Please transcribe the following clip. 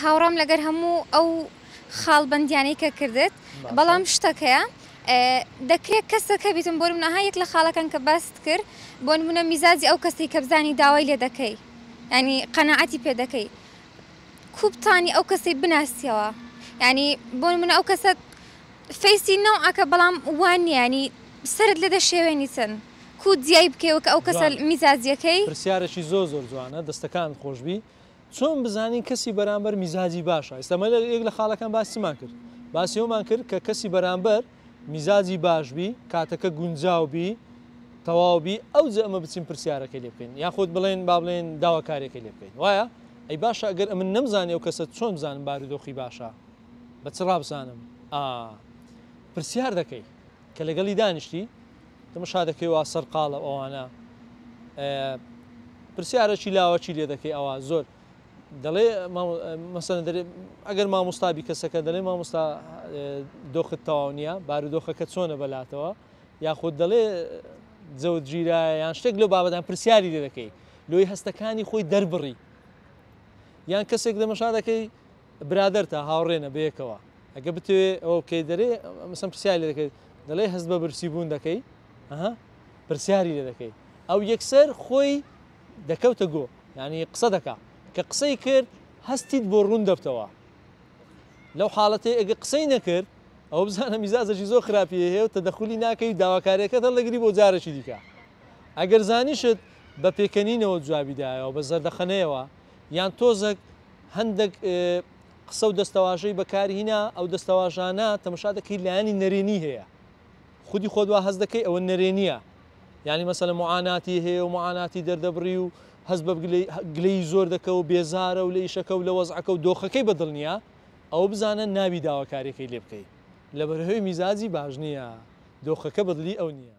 هاوڕام لەگەر هەموو ئەو خاڵبندیانەی کە کردت بەڵام شتەکەیە دەکرێت کەسەکە بیتم بۆ منەها یەک لە خاڵەکان کە باست کرد بۆ نمونە میزازی ئەو کەسی کە بزانی داوای لێ دەکەی ینی قەنەعەتی پێ دەکەی کوپتانی ئەو کەسی بناسیەوە ینی بۆ منە ئەو کەسە فەیسی نەوعکە بەڵام وانیانی سرت لە دەشێوێنی چەند کو دیای بکەوە کە ئەو کەسە میزازیەکەی پرسیارەشی زۆ زۆر جوانە دەستەکان خۆشببی چۆن بزانین کەسی بەرامبەر میزاجی باشە ئێستامە یەک لە خاڵەکان باسیمان کرد باسیەوەمان کرد کە کەسی بەرامبەر میزاجی باشبی کاتەکە گونجاوبی تەواوبی ئەو ئەمە بچین پرسیارەکە لێ بکەین یاخود بڵێن با بڵێن داواکارێکی لێ بکەین وایە ئەی باشە ئەگەر ئەمن نەمزانێ و کەسە چۆن بزانم بارودۆخی باشە بە چڕ بزانم پرسیار دەکەی کە لەگەڵی دانیشتی تەمەشا دەکەی وا سەر قاڵە ئەوانە پرسیارەکی لاوەچی لێ دەکەی ئەوە زۆر دەڵێ مەسەن ئەگەر مامۆستابی کەسەکە دەڵێ مامۆستا دۆخت تەواو نییە بارودۆخەکە چۆنە بەلاتەوە یاخود دەڵێ جەوت گیرایە یان شتێک لە بابەدان پرسیاری لێ دەکەی لۆی هەستەکانی خۆی دەربڕی یان کەسێک دەمەشا دەکەی برادەر تا هاوڕێنە بەیەکەوە ئەگە بتوێ ئەو کەی دەرێ مەسم پرسیاری لێ دەکەیت دەڵێ هەست بە برسیبوون دەکەی پرسیاری لێ دەکەی ئەو یەکسەر خۆی دەکەوتە گۆ ینی قسە دەکات کە قسەی کرد هەستیت بۆ ڕوون دەبتەوە لەو حاڵەتی ئەگە قسەی نەکرد ئەو بزانە میزازەکی زۆر خراپی هەیە و تەدەخلی ناکەی داواکاریەکەتە لەگری بۆ جارێکی دیکە ئەگەر زانیشت بە پێکەنینەوە جوابیدایەوە بە زەردەخەنەیەوە یان تۆزەک هەندێک قسە و دەستەواژەی بەکارهینا ئەو دەستەواژانە تەمەشادەکەی لایانی نەرێنی هەیە خودی خۆدوا هەز دەکەی ئەوە نەرێنیە یعنی مەسەلە معاناتی هەیە و معاناتی دەردەبڕی و هەز بە گلەی زۆر دەکە و بێزارە و لە ئیشەکە و لە وەزعەکە و دۆخەکەی بەدڵ نییە ئەو بزانە ناوی داواکاریەکەی لێ بکەیت لەبەرهۆی میزازی باش نییە دۆخەکە بەدلی ئەو نییە